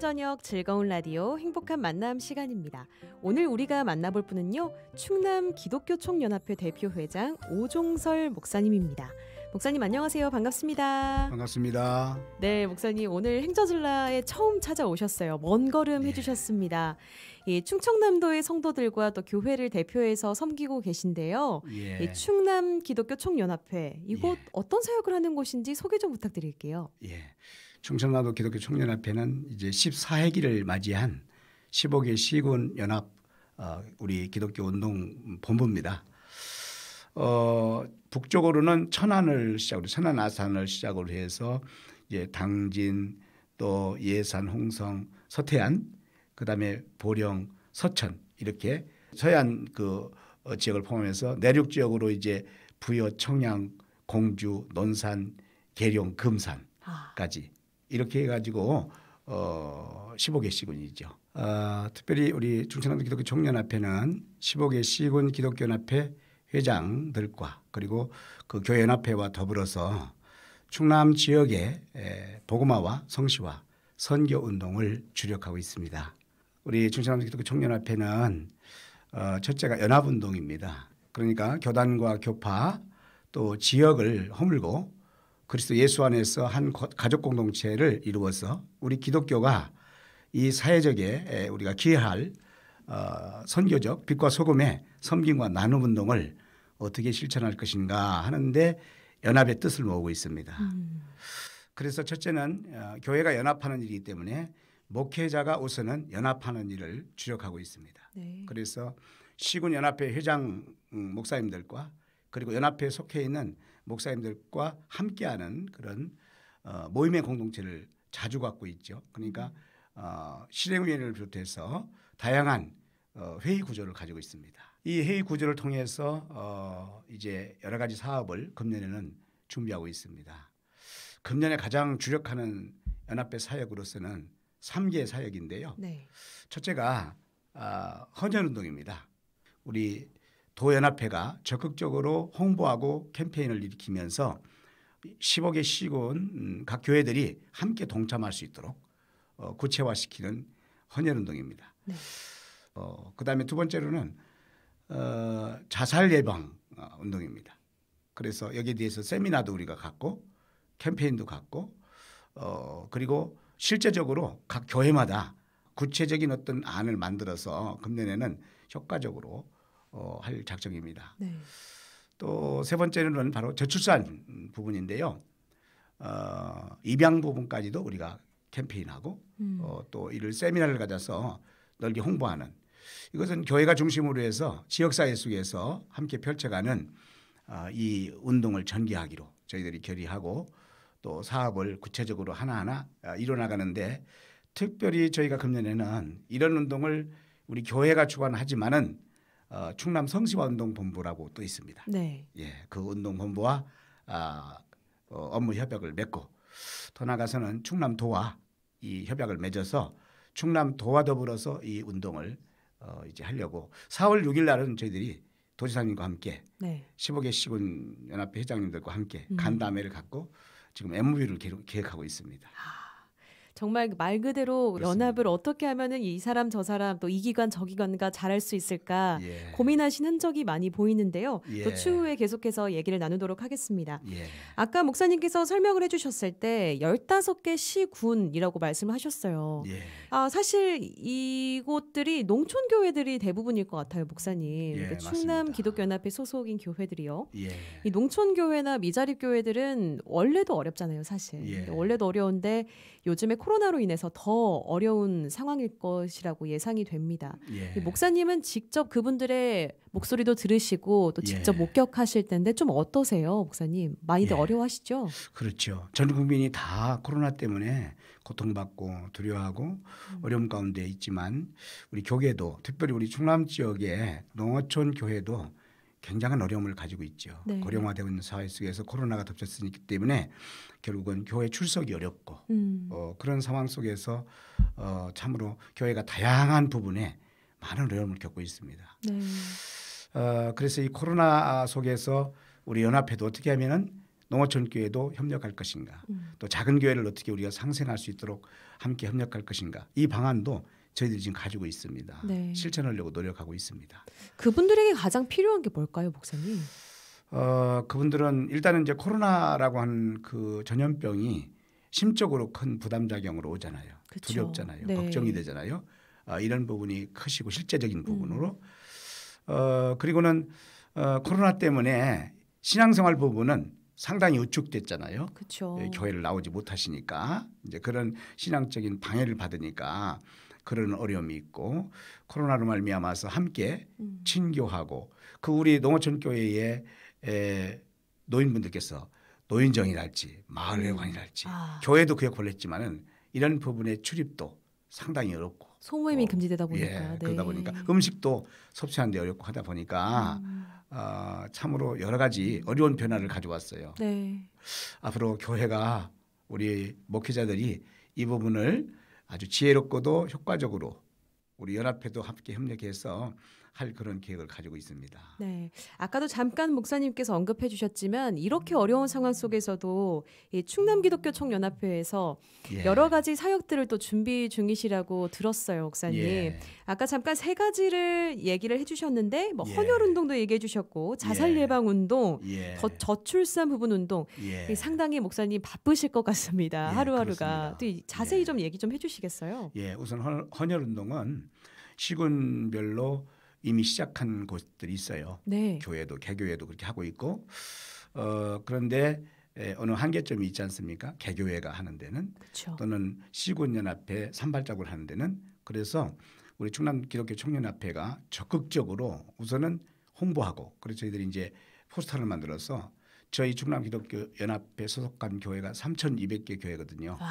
저녁 즐거운 라디오 행복한 만남 시간입니다. 오늘 우리가 만나볼 분은요. 충남 기독교 총연합회 대표 회장 오종설 목사님입니다. 목사님 안녕하세요. 반갑습니다. 반갑습니다. 네, 목사님 오늘 행저질라에 처음 찾아오셨어요. 먼 걸음 네. 해 주셨습니다. 예, 충청남도의 성도들과 또 교회를 대표해서 섬기고 계신데요. 예. 예, 충남 기독교 총연합회 이곳 어떤 사역을 하는 곳인지 소개 좀 부탁드릴게요. 예. 충청남도 기독교 청년협회는 이제 14회기를 맞이한 15개 시군 연합 어, 우리 기독교 운동 본부입니다. 어, 북쪽으로는 천안을 시작으로 천안 아산을 시작으로 해서 이제 당진 또 예산 홍성 서태안 그다음에 보령 서천 이렇게 서해안 그 어, 지역을 포함해서 내륙 지역으로 이제 부여 청양 공주 논산 계룡 금산까지 아. 이렇게 해가지고 어 15개 시군이죠. 어, 아, 특별히 우리 중천남도 기독교 총연합회는 15개 시군 기독교연합회 회장들과 그리고 그 교연합회와 더불어서 충남 지역의 보고마와 성시와 선교 운동을 주력하고 있습니다. 우리 중천남도 기독교 총연합회는 어, 첫째가 연합운동입니다. 그러니까 교단과 교파 또 지역을 허물고 그리스도 예수 안에서 한 가족 공동체를 이루어서 우리 기독교가 이 사회적에 우리가 기여할 어, 선교적 빛과 소금의 섬김과 나눔 운동을 어떻게 실천할 것인가 하는데 연합의 뜻을 모으고 있습니다. 음. 그래서 첫째는 어, 교회가 연합하는 일이기 때문에 목회자가 우선은 연합하는 일을 주력하고 있습니다. 네. 그래서 시군 연합회 회장 음, 목사님들과 그리고 연합회에 속해 있는 목사님들과 함께하는 그런 어, 모임의 공동체를 자주 갖고 있죠. 그러니까 어, 실행위원회를 비롯해서 다양한 어, 회의 구조를 가지고 있습니다. 이 회의 구조를 통해서 어, 이제 여러 가지 사업을 금년에는 준비하고 있습니다. 금년에 가장 주력하는 연합회 사역으로서는 3개 사역인데요. 네. 첫째가 어, 헌혈운동입니다. 우리 도연합회가 적극적으로 홍보하고 캠페인을 일으키면서 1 5개 시군 각 교회들이 함께 동참할 수 있도록 어, 구체화시키는 헌혈운동입니다. 네. 어, 그다음에 두 번째로는 어, 자살 예방 어, 운동입니다. 그래서 여기에 대해서 세미나도 우리가 갖고 캠페인도 갖고 어, 그리고 실제적으로 각 교회마다 구체적인 어떤 안을 만들어서 금년에는 효과적으로 어, 할 작정입니다. 네. 또 세 번째는 바로 저출산 부분인데요. 어, 입양 부분까지도 우리가 캠페인하고 음. 어, 또 이를 세미나를 가져서 넓게 홍보하는 이것은 교회가 중심으로 해서 지역사회 속에서 함께 펼쳐가는 어, 이 운동을 전개하기로 저희들이 결의하고 또 사업을 구체적으로 하나하나 어, 이뤄나가는데 특별히 저희가 금년에는 이런 운동을 우리 교회가 주관하지만은 어, 충남 성시화 운동본부라고 또 있습니다. 네. 예, 그 운동본부와 아, 어, 업무 협약을 맺고 더 나가서는 충남도와 이 협약을 맺어서 충남도와 더불어서 이 운동을 어, 이제 하려고 4월 6일 날은 저희들이 도지사님과 함께 네. 15개 시군 연합회 회장님들과 함께 음. 간담회를 갖고 지금 m o 를 계획하고 있습니다. 아. 정말 말 그대로 그렇습니다. 연합을 어떻게 하면은 이 사람 저 사람 또 이 기관 저 기관과 잘할 수 있을까 예. 고민하신 흔적이 많이 보이는데요. 예. 또 추후에 계속해서 얘기를 나누도록 하겠습니다. 예. 아까 목사님께서 설명을 해주셨을 때 열다섯 개 시군이라고 말씀을 하셨어요. 예. 아, 사실 이곳들이 농촌 교회들이 대부분일 것 같아요, 목사님. 그러니까 충남 기독교 연합회 소속인 교회들이요. 예. 이 농촌 교회나 미자립 교회들은 원래도 어렵잖아요, 사실. 원래도 어려운데 요즘에 코 코로나로 인해서 더 어려운 상황일 것이라고 예상이 됩니다. 예. 목사님은 직접 그분들의 목소리도 들으시고 또 직접 예. 목격하실 텐데 좀 어떠세요, 목사님? 많이들 예. 어려워하시죠? 그렇죠. 전 국민이 다 코로나 때문에 고통받고 두려워하고 음. 어려움 가운데 있지만 우리 교계도 특별히 우리 충남 지역의 농어촌 교회도 굉장한 어려움을 가지고 있죠. 네. 고령화되고 있는 사회 속에서 코로나가 덮쳤으기 때문에 결국은 교회 출석이 어렵고 음. 어, 그런 상황 속에서 어, 참으로 교회가 다양한 부분에 많은 어려움을 겪고 있습니다. 네. 어, 그래서 이 코로나 속에서 우리 연합회도 어떻게 하면은 농어촌 교회도 협력할 것인가 음. 또 작은 교회를 어떻게 우리가 상생할 수 있도록 함께 협력할 것인가 이 방안도 저희들이 지금 가지고 있습니다. 네. 실천하려고 노력하고 있습니다. 그분들에게 가장 필요한 게 뭘까요, 목사님? 어, 그분들은 일단은 이제 코로나라고 하는 그 전염병이 심적으로 큰 부담 작용으로 오잖아요. 그쵸. 두렵잖아요. 네. 걱정이 되잖아요. 어, 이런 부분이 크시고 실제적인 음. 부분으로 음. 어, 그리고는 어, 코로나 때문에 신앙생활 부분은 상당히 우축됐잖아요. 그쵸. 예, 교회를 나오지 못하시니까 이제 그런 신앙적인 방해를 받으니까 그런 어려움이 있고 코로나로 말미암아서 함께 음. 친교하고 그 우리 농어촌 교회에 노인분들께서 노인정이랄지 마을회관이랄지 아. 교회도 그에 걸렸지만은 이런 부분의 출입도 상당히 어렵고 소모임이 어, 금지되다 예, 보니까 예, 그러다 보니까 음식도 섭취하는데 어렵고 하다 보니까 음. 어, 참으로 여러 가지 어려운 변화를 가져왔어요. 네. 앞으로 교회가 우리 목회자들이 이 부분을 아주 지혜롭고도 효과적으로 우리 연합회도 함께 협력해서 할 그런 계획을 가지고 있습니다. 네, 아까도 잠깐 목사님께서 언급해 주셨지만 이렇게 어려운 상황 속에서도 이 충남 기독교 총연합회에서 예. 여러 가지 사역들을 또 준비 중이시라고 들었어요, 목사님. 예. 아까 잠깐 세 가지를 얘기를 해주셨는데 뭐 예. 헌혈 운동도 얘기해 주셨고 자살 예. 예방 운동, 예. 저, 출산 부분 운동 상당히 목사님 바쁘실 것 같습니다. 하루하루가 그렇습니다. 또 자세히 좀 얘기 좀 해주시겠어요? 예, 우선 헌, 헌혈 운동은 시군별로 이미 시작한 곳들이 있어요. 네. 교회도 개교회도 그렇게 하고 있고 어, 그런데 에, 어느 한계점이 있지 않습니까? 개교회가 하는 데는 그쵸. 또는 시군연합회 산발적으로 하는 데는 그래서 우리 충남 기독교 청년합회가 적극적으로 우선은 홍보하고 그래서 저희들이 이제 포스터를 만들어서 저희 충남 기독교 연합회 소속한 교회가 3,200개 교회거든요. 와.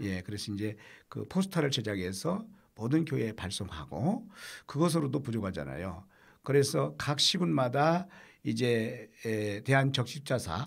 예, 그래서 이제 그 포스터를 제작해서 모든 교회에 발송하고 그것으로도 부족하잖아요. 그래서 각 시군마다 이제 대한적십자사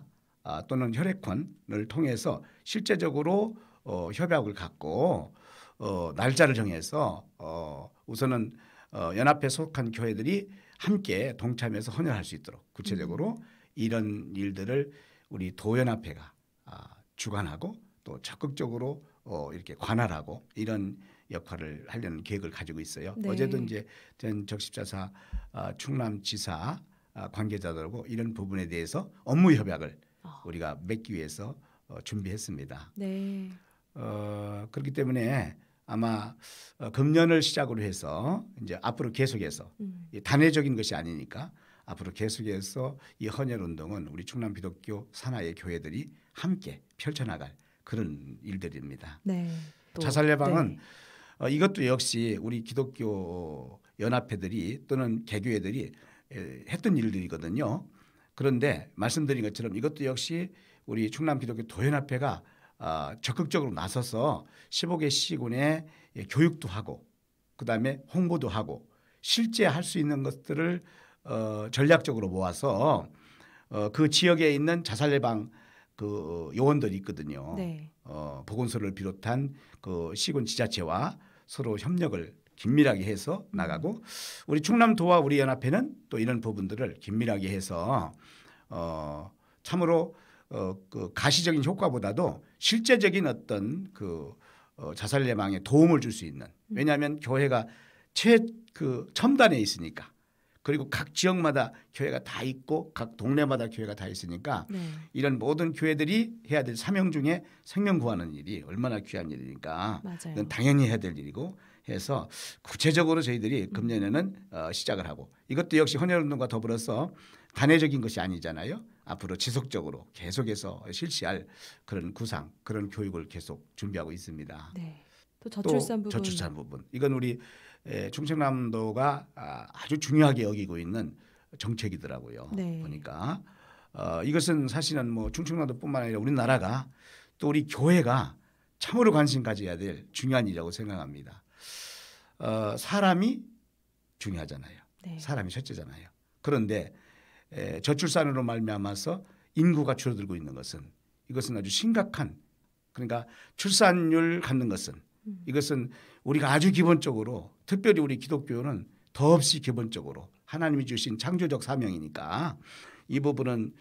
또는 혈액권을 통해서 실제적으로 어, 협약을 갖고 어, 날짜를 정해서 어, 우선은 어, 연합회 속한 교회들이 함께 동참해서 헌혈할 수 있도록 구체적으로 이런 일들을 우리 도연합회가 아, 주관하고 또 적극적으로 어, 이렇게 관할하고 이런 역할을 하려는 계획을 가지고 있어요. 네. 어제도 이제 전 적십자사 아, 충남지사 아, 관계자들하고 이런 부분에 대해서 업무 협약을 어. 우리가 맺기 위해서 어, 준비했습니다. 네. 어, 그렇기 때문에 아마 어, 금년을 시작으로 해서 이제 앞으로 계속해서 음. 단회적인 것이 아니니까 앞으로 계속해서 이 헌혈 운동은 우리 충남 비독교 산하의 교회들이 함께 펼쳐나갈 그런 일들입니다. 네. 자살 예방은 네. 어, 이것도 역시 우리 기독교 연합회들이 또는 개교회들이 했던 일들이거든요. 그런데 말씀드린 것처럼 이것도 역시 우리 충남 기독교 도연합회가 어, 적극적으로 나서서 15개 시군에 예, 교육도 하고 그다음에 홍보도 하고 실제 할 수 있는 것들을 어, 전략적으로 모아서 어, 그 지역에 있는 자살 예방 그 요원들이 있거든요. 네. 어, 보건소를 비롯한 그 시군 지자체와 서로 협력을 긴밀하게 해서 나가고 우리 충남도와 우리 연합회는 또 이런 부분들을 긴밀하게 해서 어 참으로 어 그 가시적인 효과보다도 실제적인 어떤 그어 자살 예방에 도움을 줄 수 있는 왜냐하면 교회가 최 그 첨단에 있으니까 그리고 각 지역마다 교회가 다 있고 각 동네마다 교회가 다 있으니까 네. 이런 모든 교회들이 해야 될 사명 중에 생명 구하는 일이 얼마나 귀한 일이니까 맞아요. 당연히 해야 될 일이고 해서 구체적으로 저희들이 금년에는 어, 시작을 하고 이것도 역시 헌혈운동과 더불어서 단회적인 것이 아니잖아요. 앞으로 지속적으로 계속해서 실시할 그런 구상 그런 교육을 계속 준비하고 있습니다. 네. 또 저출산 부분. 저출산 부분. 이건 우리 예, 충청남도가 아, 아주 중요하게 여기고 있는 정책이더라고요. 네. 보니까 어, 이것은 사실은 뭐 충청남도뿐만 아니라 우리나라가 또 우리 교회가 참으로 관심 가져야 될 중요한 일이라고 생각합니다. 어, 사람이 중요하잖아요. 네. 사람이 첫째잖아요. 그런데 에, 저출산으로 말미암아서 인구가 줄어들고 있는 것은 이것은 아주 심각한 그러니까 출산율 갖는 것은 음. 이것은 우리가 아주 기본적으로 특별히 우리 기독교는 더없이 기본적으로 하나님이 주신 창조적 사명이니까 이 부분은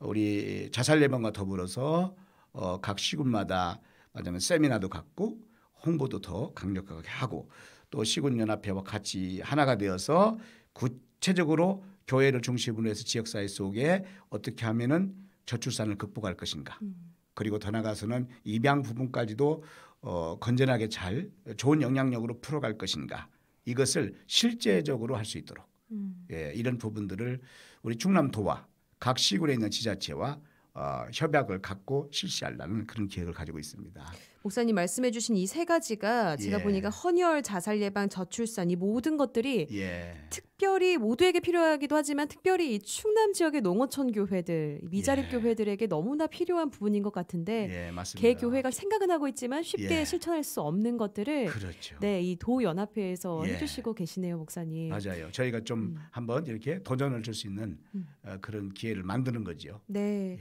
우리 자살 예방과 더불어서 어, 각 시군마다 말하자면 세미나도 갖고 홍보도 더 강력하게 하고 또 시군연합회와 같이 하나가 되어서 구체적으로 교회를 중심으로 해서 지역사회 속에 어떻게 하면은 저출산을 극복할 것인가 음. 그리고 더 나가서는 입양 부분까지도 어, 건전하게 잘 좋은 영향력으로 풀어갈 것인가 이것을 실제적으로 할 수 있도록 음. 예, 이런 부분들을 우리 충남도와 각 시골에 있는 지자체와 어, 협약을 갖고 실시하려는 그런 계획을 가지고 있습니다. 목사님 말씀해주신 이 세 가지가 제가 예. 보니까 헌혈, 자살 예방, 저출산 이 모든 것들이 예. 특별히 모두에게 필요하기도 하지만 특별히 이 충남 지역의 농어촌 교회들, 미자립 예. 교회들에게 너무나 필요한 부분인 것 같은데 예, 개 교회가 생각은 하고 있지만 쉽게 예. 실천할 수 없는 것들을 그렇죠. 네, 이도 연합회에서 예. 해주시고 계시네요, 목사님. 맞아요. 저희가 좀 음. 한번 이렇게 도전을 줄 수 있는 음. 어, 그런 기회를 만드는 거죠. 네.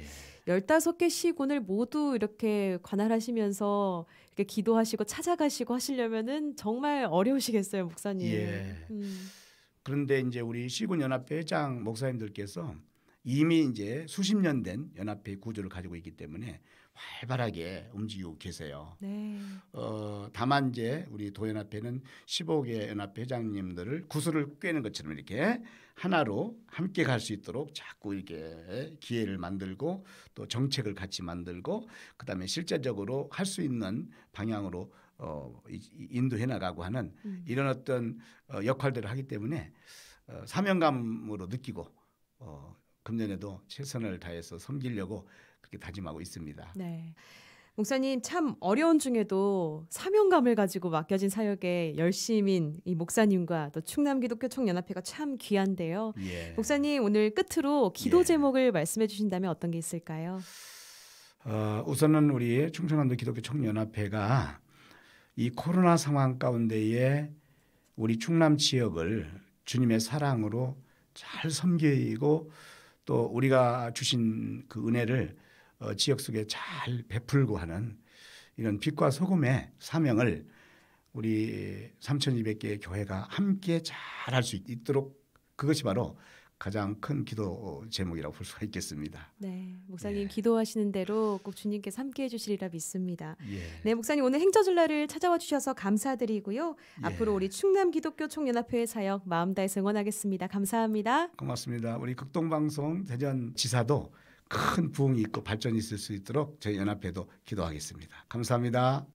15개 시군을 모두 이렇게 관할하시면서 이렇게 기도하시고 찾아가시고 하시려면은 정말 어려우시겠어요, 목사님. 예. 음. 그런데 이제 우리 시군 연합회 회장 목사님들께서 이미 이제 수십 년 된 연합회 구조를 가지고 있기 때문에 활발하게 움직이고 계세요. 네. 어, 다만 이제 우리 도연합회는 15개 연합회 회장님들을 구슬을 꿰는 것처럼 이렇게 하나로 함께 갈 수 있도록 자꾸 이렇게 기회를 만들고 또 정책을 같이 만들고 그다음에 실제적으로 할 수 있는 방향으로 어, 인도해 나가고 하는 음. 이런 어떤 어, 역할들을 하기 때문에 어, 사명감으로 느끼고 어, 금년에도 최선을 다해서 섬기려고 그렇게 다짐하고 있습니다. 네. 목사님 참 어려운 중에도 사명감을 가지고 맡겨진 사역에 열심인 이 목사님과 또 충남기독교 총연합회가 참 귀한데요. 예. 목사님 오늘 끝으로 기도 예. 제목을 말씀해 주신다면 어떤 게 있을까요? 어, 우선은 우리 충청남도 기독교 총연합회가 이 코로나 상황 가운데에 우리 충남 지역을 주님의 사랑으로 잘 섬기고 또 우리가 주신 그 은혜를 어, 지역 속에 잘 베풀고 하는 이런 빛과 소금의 사명을 우리 3,200개의 교회가 함께 잘 할 수 있도록 그것이 바로 가장 큰 기도 제목이라고 볼 수가 있겠습니다. 네, 목사님 예. 기도하시는 대로 꼭주님께 함께해 주시리라 믿습니다. 예. 네, 목사님 오늘 행저줄날을 찾아와 주셔서 감사드리고요. 예. 앞으로 우리 충남 기독교 총연합회 사역 마음 다해 응원하겠습니다. 감사합니다. 고맙습니다. 우리 극동방송 대전 지사도 큰 부흥이 있고 발전이 있을 수 있도록 저희 연합회도 기도하겠습니다. 감사합니다.